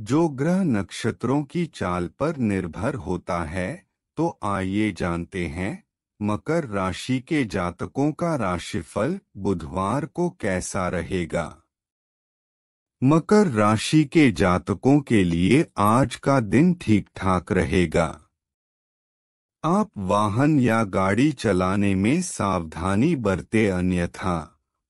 जो ग्रह नक्षत्रों की चाल पर निर्भर होता है तो आइए जानते हैं मकर राशि के जातकों का राशिफल बुधवार को कैसा रहेगा मकर राशि के जातकों के लिए आज का दिन ठीक ठाक रहेगा आप वाहन या गाड़ी चलाने में सावधानी बरते अन्यथा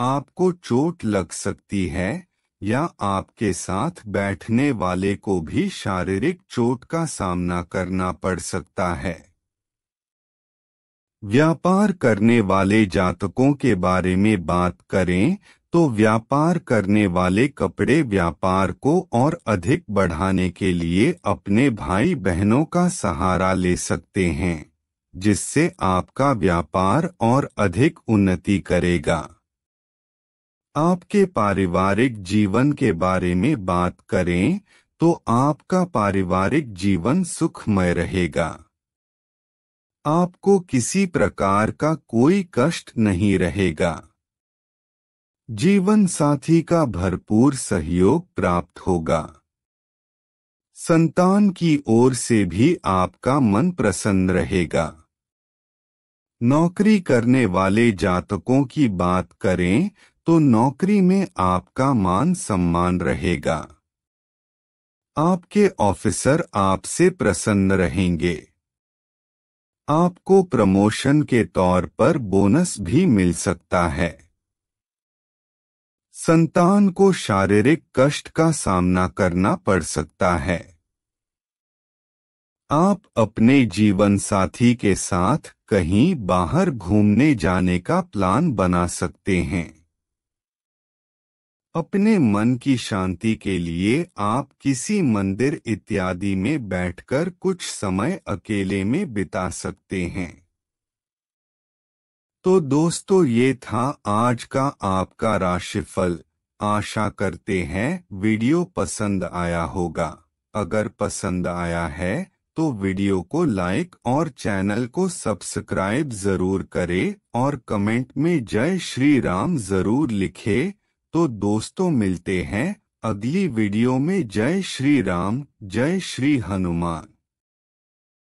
आपको चोट लग सकती है या आपके साथ बैठने वाले को भी शारीरिक चोट का सामना करना पड़ सकता है व्यापार करने वाले जातकों के बारे में बात करें तो व्यापार करने वाले कपड़े व्यापार को और अधिक बढ़ाने के लिए अपने भाई बहनों का सहारा ले सकते हैं जिससे आपका व्यापार और अधिक उन्नति करेगा आपके पारिवारिक जीवन के बारे में बात करें तो आपका पारिवारिक जीवन सुखमय रहेगा आपको किसी प्रकार का कोई कष्ट नहीं रहेगा जीवन साथी का भरपूर सहयोग प्राप्त होगा संतान की ओर से भी आपका मन प्रसन्न रहेगा नौकरी करने वाले जातकों की बात करें तो नौकरी में आपका मान सम्मान रहेगा आपके ऑफिसर आपसे प्रसन्न रहेंगे आपको प्रमोशन के तौर पर बोनस भी मिल सकता है संतान को शारीरिक कष्ट का सामना करना पड़ सकता है आप अपने जीवन साथी के साथ कहीं बाहर घूमने जाने का प्लान बना सकते हैं अपने मन की शांति के लिए आप किसी मंदिर इत्यादि में बैठकर कुछ समय अकेले में बिता सकते हैं तो दोस्तों ये था आज का आपका राशिफल आशा करते हैं वीडियो पसंद आया होगा अगर पसंद आया है तो वीडियो को लाइक और चैनल को सब्सक्राइब जरूर करें और कमेंट में जय श्री राम जरूर लिखें तो दोस्तों मिलते हैं अगली वीडियो में जय श्री राम जय श्री हनुमान